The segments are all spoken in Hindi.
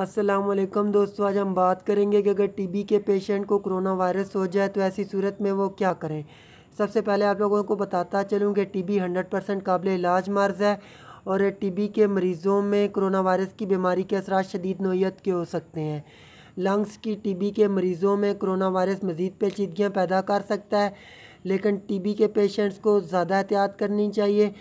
असलम दोस्तों आज हम बात करेंगे कि अगर टीबी के पेशेंट को कोरोना वायरस हो जाए तो ऐसी सूरत में वो क्या करें सबसे पहले आप लोगों को बताता चलूँ कि टीबी 100 परसेंट काबिल इलाज मर्ज है और टीबी के मरीज़ों में कोरोना वायरस की बीमारी के असरा शदीद नोयत के हो सकते हैं लंग्स की टीबी के मरीज़ों में कोरोना वायरस मज़ीद पेचीदगियाँ पैदा कर सकता है लेकिन टीबी के पेशेंट्स को ज़्यादा एहतियात करनी चाहिए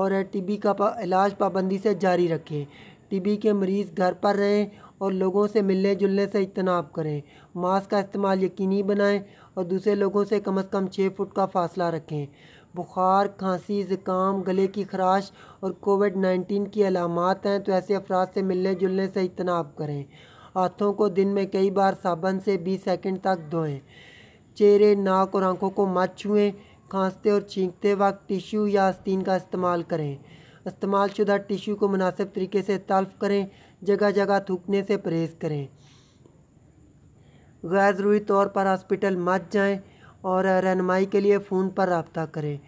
और टीबी का पा, इलाज पाबंदी से जारी रखें टीबी के मरीज़ घर पर रहें और लोगों से मिलने जुलने से इजतनाब करें मास्क का इस्तेमाल यकीनी बनाएं और दूसरे लोगों से कम अज़ कम छः फुट का फासला रखें बुखार खांसी ज़ुकाम गले की खराश और कोविड नाइन्टीन की अलामत हैं तो ऐसे अफराद से मिलने जुलने से इजतनाब करें हाथों को दिन में कई बार साबन से बीस सेकेंड तक धोएँ चेहरे नाक और आँखों को मत छुएँ खांसते और छींकते वक्त टिश्यू या आस्तीन का इस्तेमाल करें इस्तेमाल शुदा टिश्यू को मुनासिब तरीके से तल्फ करें जगह जगह थूकने से परहेज़ करें गैर ज़रूरी तौर पर हॉस्पिटल मत जाएँ और रहनमाई के लिए फ़ोन पर रबता करें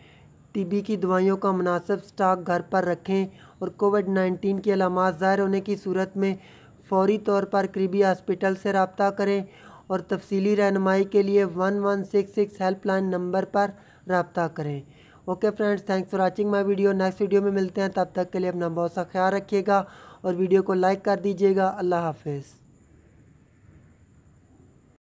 टीबी की दवाइयों का मुनासिब स्टॉक घर पर रखें और कोविड नाइन्टीन की अलामत ज़ाहिर होने की सूरत में फौरी तौर पर करीबी हॉस्पिटल से रबता करें और तफसीली रहनमाई के लिए one one six six helpline number पर रबता करें okay friends thanks for watching my video next video में मिलते हैं तब तक के लिए अपना बहुत सा ख्याल रखिएगा और वीडियो को लाइक कर दीजिएगा अल्लाह हाफिज़